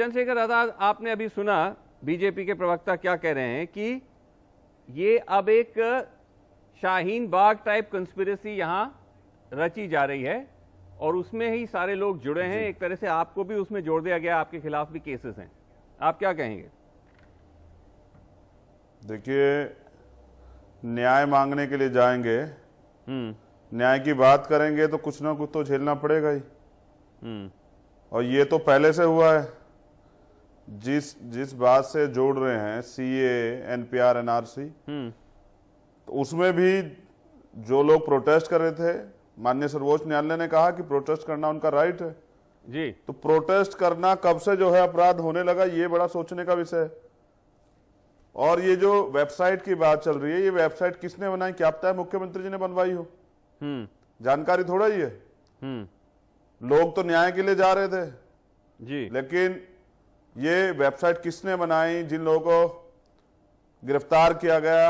चंद्रशेखर आजाद आपने अभी सुना बीजेपी के प्रवक्ता क्या कह रहे हैं कि ये अब एक शाहीन बाग टाइप कंस्पिरेसी यहां रची जा रही है और उसमें ही सारे लोग जुड़े हैं एक तरह से आपको भी उसमें जोड़ दिया गया आपके खिलाफ भी केसेस हैं आप क्या कहेंगे देखिए न्याय मांगने के लिए जाएंगे हम्म। न्याय की बात करेंगे तो कुछ ना कुछ तो झेलना पड़ेगा ही हम्म। और ये तो पहले से हुआ है जिस जिस बात से जोड़ रहे हैं C A N P R N R C तो उसमें भी जो लोग प्रोटेस्ट कर रहे थे माननीय सर्वोच्च न्यायालय ने कहा कि प्रोटेस्ट करना उनका राइट है जी तो प्रोटेस्ट करना कब से जो है अपराध होने लगा ये बड़ा सोचने का विषय है और ये जो वेबसाइट की बात चल रही है ये वेबसाइट किसने बनाई क्या पता है मुख्यमंत्री जी ने बनवाई हो हम्म। जानकारी थोड़ा ही है हम्म। लोग तो न्याय के लिए जा रहे थे जी लेकिन ये वेबसाइट किसने बनाई जिन लोगों को गिरफ्तार किया गया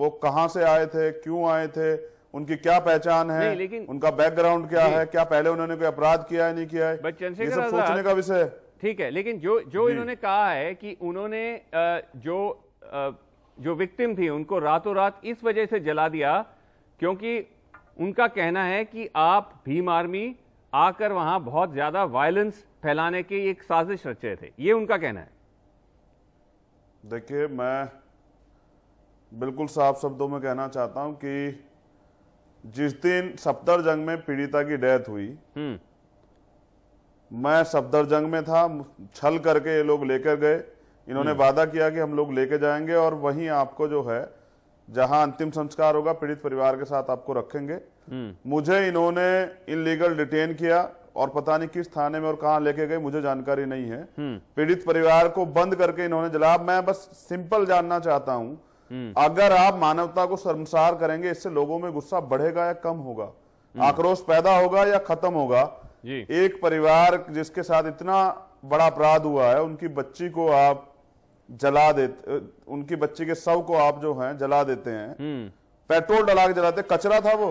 वो कहां से आए थे क्यों आए थे उनकी क्या पहचान है लेकिन उनका बैकग्राउंड क्या है क्या पहले उन्होंने कोई अपराध किया है नहीं किया है ये सब सोचने का विषय ठीक है लेकिन जो जो इन्होंने कहा है कि उन्होंने जो जो विक्टिम थी उनको रातों रात इस वजह से जला दिया क्योंकि उनका कहना है कि आप भीम आर्मी आकर वहां बहुत ज्यादा वायलेंस फैलाने की एक साजिश रचे थे ये उनका कहना है देखिए मैं बिल्कुल साफ शब्दों में कहना चाहता हूं कि जिस दिन सफदर जंग में पीड़िता की डेथ हुई हम्म। मैं सफदर जंग में था छल करके ये लोग लेकर गए इन्होंने हम्म। वादा किया कि हम लोग लेके जाएंगे और वहीं आपको जो है जहां अंतिम संस्कार होगा पीड़ित परिवार के साथ आपको रखेंगे हम्म। मुझे इन्होंने इनलीगल डिटेन किया और पता नहीं किस थाने में और कहा लेके गए मुझे जानकारी नहीं है हम्म। पीड़ित परिवार को बंद करके इन्होंने जनाब मैं बस सिंपल जानना चाहता हूं हम्म। अगर आप मानवता को शर्मसार करेंगे इससे लोगों में गुस्सा बढ़ेगा या कम होगा आक्रोश पैदा होगा या खत्म होगा एक परिवार जिसके साथ इतना बड़ा अपराध हुआ है उनकी बच्ची को आप जला देते उनकी बच्ची के सब को आप जो हैं जला देते हैं हम्म। पेट्रोल डला के जलाते कचरा था वो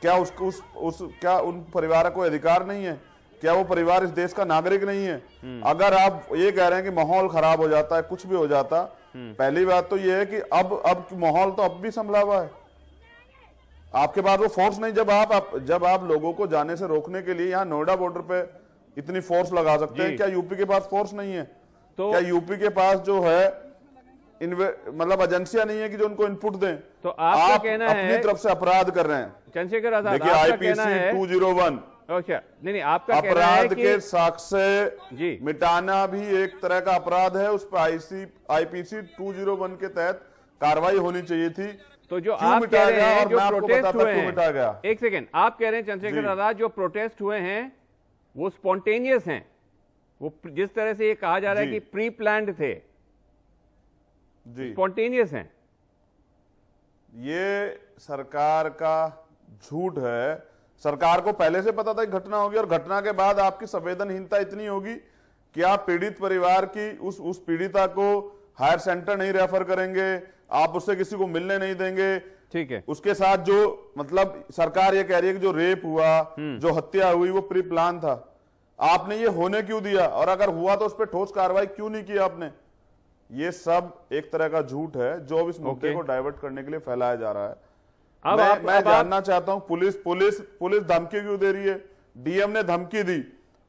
क्या उस, उस उस क्या उन परिवार को अधिकार नहीं है क्या वो परिवार इस देश का नागरिक नहीं है हम्म। अगर आप ये कह रहे हैं कि माहौल खराब हो जाता है कुछ भी हो जाता हम्म। पहली बात तो ये है कि अब अब माहौल तो अब भी संभला हुआ है आपके पास वो फोर्स नहीं जब आप, आप जब आप लोगों को जाने से रोकने के लिए यहाँ नोएडा बॉर्डर पे इतनी फोर्स लगा सकते हैं क्या यूपी के पास फोर्स नहीं है तो क्या यूपी के पास जो है मतलब एजेंसियां नहीं है कि जो उनको इनपुट दें तो आप, आप कहना अपनी है तरफ से अपराध कर रहे हैं चंद्रशेखर आजाद देखिए आईपीसी टू जीरो वन अच्छा नहीं नहीं आपका अपराध के साक्ष्य जी मिटाना भी एक तरह का अपराध है उस पर IC IPC two zero one के तहत कार्रवाई होनी चाहिए थी तो जो आप कह रहे हैं जो प्रोटेस्ट हुए हैं एक सेकेंड आप कह रहे हैं चंद्रशेखर आजाद जो प्रोटेस्ट हुए हैं वो स्पॉन्टेनियस हैं वो जिस तरह से ये कहा जा रहा है कि प्री प्लान थे स्पॉन्टेनियस हैं ये सरकार का झूठ है सरकार को पहले से पता था घटना होगी और घटना के बाद आपकी संवेदनहीनता इतनी होगी कि आप पीड़ित परिवार की उस उस पीड़िता को हायर सेंटर नहीं रेफर करेंगे आप उससे किसी को मिलने नहीं देंगे ठीक है उसके साथ जो मतलब सरकार ये कह रही है कि जो रेप हुआ हम्म। जो हत्या हुई वो प्री प्लान था आपने ये होने क्यों दिया और अगर हुआ तो उस पर ठोस कार्रवाई क्यों नहीं की आपने ये सब एक तरह का झूठ है जो अब इस मुद्दे okay. को डाइवर्ट करने के लिए फैलाया जा रहा है अब मैं, मैं अब जानना आप... चाहता हूं पुलिस पुलिस पुलिस धमकी क्यों दे रही है डीएम ने धमकी दी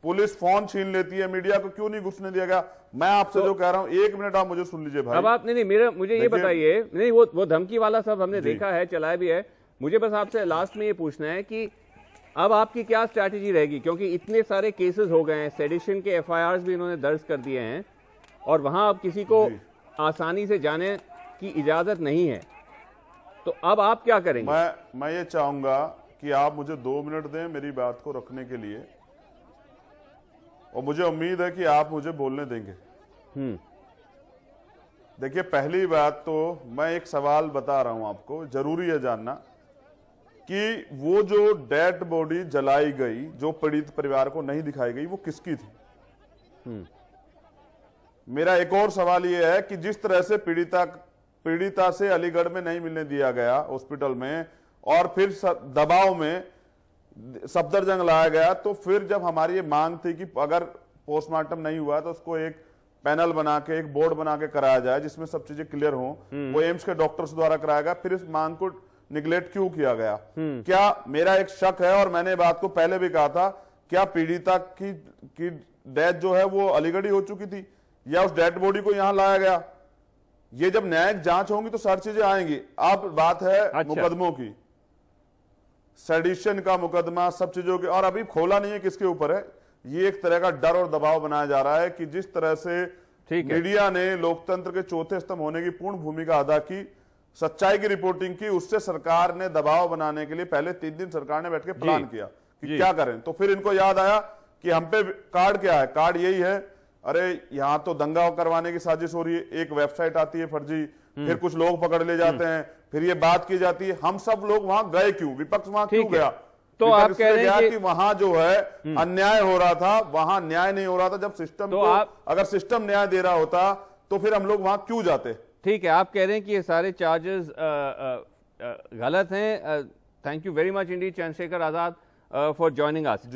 पुलिस फोन छीन लेती है मीडिया को क्यों नहीं घुसने दिया गया मैं आपसे तो, जो कह रहा हूं एक मिनट आप मुझे सुन लीजिए भाई अब आप नहीं नहीं मेरा मुझे ये बताइए नहीं वो वो धमकी वाला सब हमने देखा है चलाया भी है मुझे बस आपसे लास्ट में ये पूछना है कि अब आपकी क्या स्ट्रैटेजी रहेगी क्योंकि इतने सारे केसेस हो गए हैं सेडिशन के एफ भी इन्होंने दर्ज कर दिए हैं और वहां अब किसी को आसानी से जाने की इजाजत नहीं है तो अब आप क्या करेंगे मैं मैं ये चाहूंगा कि आप मुझे दो मिनट दें मेरी बात को रखने के लिए और मुझे उम्मीद है कि आप मुझे बोलने देंगे हम्म। देखिए पहली बात तो मैं एक सवाल बता रहा हूं आपको जरूरी है जानना कि वो जो डेड बॉडी जलाई गई जो पीड़ित परिवार को नहीं दिखाई गई वो किसकी थी हम्म। मेरा एक और सवाल ये है कि जिस तरह से पीड़िता पीड़िता से अलीगढ़ में नहीं मिलने दिया गया हॉस्पिटल में और फिर दबाव में सफदरजंग लाया गया तो फिर जब हमारी ये मांग थी कि अगर पोस्टमार्टम नहीं हुआ तो उसको एक पैनल बना के एक बोर्ड बना के कराया जाए जिसमें सब चीजें क्लियर हो हम्म। वो एम्स के डॉक्टर्स द्वारा कराया गया फिर इस मांग को निगलेक्ट क्यों किया गया हम्म। क्या मेरा एक शक है और मैंने बात को पहले भी कहा था क्या पीड़िता की की डेथ जो है वो अलीगढ़ी हो चुकी थी या उस डेड बॉडी को यहाँ लाया गया ये जब न्यायिक जांच होंगी तो सारी चीजें आएंगी अब बात है अच्छा। मुकदमों की सेडिशन का मुकदमा सब चीजों के और अभी खोला नहीं है किसके ऊपर है ये एक तरह का डर और दबाव बनाया जा रहा है कि जिस तरह से मीडिया ने लोकतंत्र के चौथे स्तंभ होने की पूर्ण भूमिका अदा की सच्चाई की रिपोर्टिंग की उससे सरकार ने दबाव बनाने के लिए पहले तीन दिन सरकार ने बैठ के प्लान किया कि क्या करें तो फिर इनको याद आया कि हम पे कार्ड क्या है कार्ड यही है अरे यहाँ तो दंगा करवाने की साजिश हो रही है एक वेबसाइट आती है फर्जी हम्म। फिर कुछ लोग पकड़ ले जाते हम्म। हैं फिर ये बात की जाती है हम सब लोग वहां गए क्यों विपक्ष वहां क्यों गया तो आप कह रहे हैं कि वहां जो है हम्म। अन्याय हो रहा था वहां न्याय नहीं हो रहा था जब सिस्टम तो को, आप... अगर सिस्टम न्याय दे रहा होता तो फिर हम लोग वहां क्यों जाते ठीक है आप कह रहे हैं कि ये सारे चार्जेस गलत हैं थैंक यू वेरी मच इंडी Chandrashekhar Azad for joining us